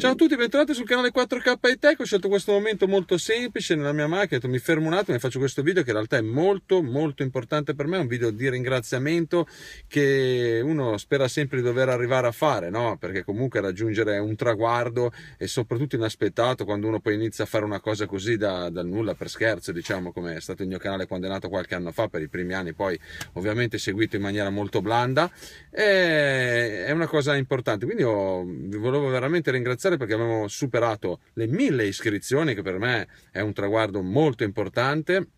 Ciao a tutti, bentornati sul canale 4K e Tech. Ho scelto questo momento molto semplice nella mia macchina. Mi fermo un attimo e faccio questo video che in realtà è molto, molto importante per me. È un video di ringraziamento che uno spera sempre di dover arrivare a fare, no? Perché comunque raggiungere un traguardo è soprattutto inaspettato quando uno poi inizia a fare una cosa così da, dal nulla per scherzo, diciamo, come è stato il mio canale quando è nato qualche anno fa, per i primi anni, poi ovviamente seguito in maniera molto blanda. E è una cosa importante. Quindi io vi volevo veramente ringraziare perché abbiamo superato le mille iscrizioni, che per me è un traguardo molto importante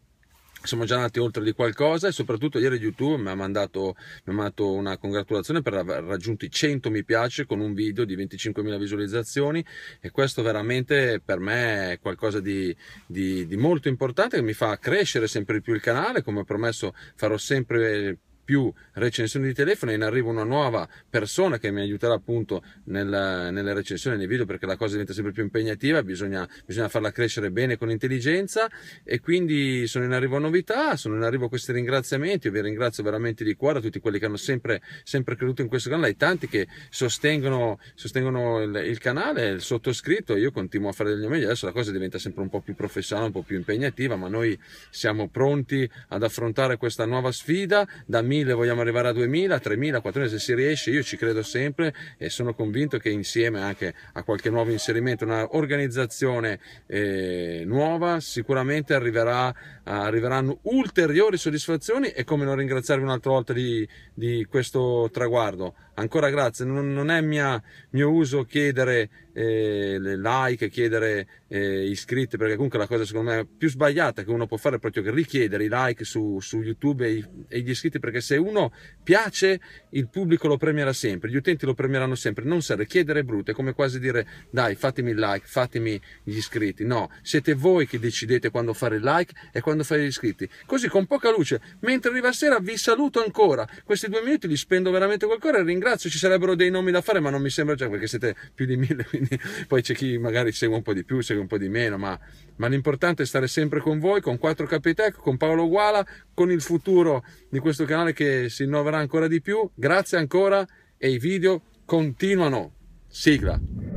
siamo già andati oltre di qualcosa e soprattutto ieri YouTube mi ha mandato, mi ha mandato una congratulazione per aver raggiunto i 100 mi piace con un video di 25.000 visualizzazioni e questo veramente per me è qualcosa di, di, di molto importante che mi fa crescere sempre di più il canale come ho promesso farò sempre più recensioni di telefono, è in arrivo una nuova persona che mi aiuterà appunto nella, nelle recensioni, nei video, perché la cosa diventa sempre più impegnativa, bisogna, bisogna farla crescere bene con intelligenza e quindi sono in arrivo novità, sono in arrivo questi ringraziamenti, io vi ringrazio veramente di cuore a tutti quelli che hanno sempre, sempre creduto in questo canale, ai tanti che sostengono, sostengono il, il, canale, il sottoscritto, io continuo a fare del mio meglio, adesso la cosa diventa sempre un po' più professionale, un po' più impegnativa, ma noi siamo pronti ad affrontare questa nuova sfida da mille 1000, vogliamo arrivare a 2000, 3000, 4000 se si riesce, io ci credo sempre e sono convinto che insieme anche a qualche nuovo inserimento, una organizzazione eh, nuova, sicuramente arriverà, arriveranno ulteriori soddisfazioni e come non ringraziarvi un'altra volta di, di questo traguardo. Ancora grazie, non, non è mia, mio uso chiedere eh, like, chiedere eh, iscritti, perché comunque la cosa secondo me più sbagliata che uno può fare è proprio richiedere i like su, su YouTube e, e, gli iscritti, perché se uno piace il pubblico lo premierà sempre, gli utenti lo premieranno sempre, non serve chiedere brutto, è come quasi dire dai fatemi il like, fatemi gli iscritti, no, siete voi che decidete quando fare il like e quando fare gli iscritti, così con poca luce, mentre arriva sera vi saluto ancora, questi due minuti li spendo veramente col cuore e ringrazio, ci sarebbero dei nomi da fare ma non mi sembra già perché siete più di mille, quindi poi c'è chi magari segue un po' di più, segue un po' di meno, ma, ma l'importante è stare sempre con voi, con 4K Tech, con Paolo Guala, con il futuro di questo canale che si innoverà ancora di più. Grazie ancora e i video continuano. Sigla.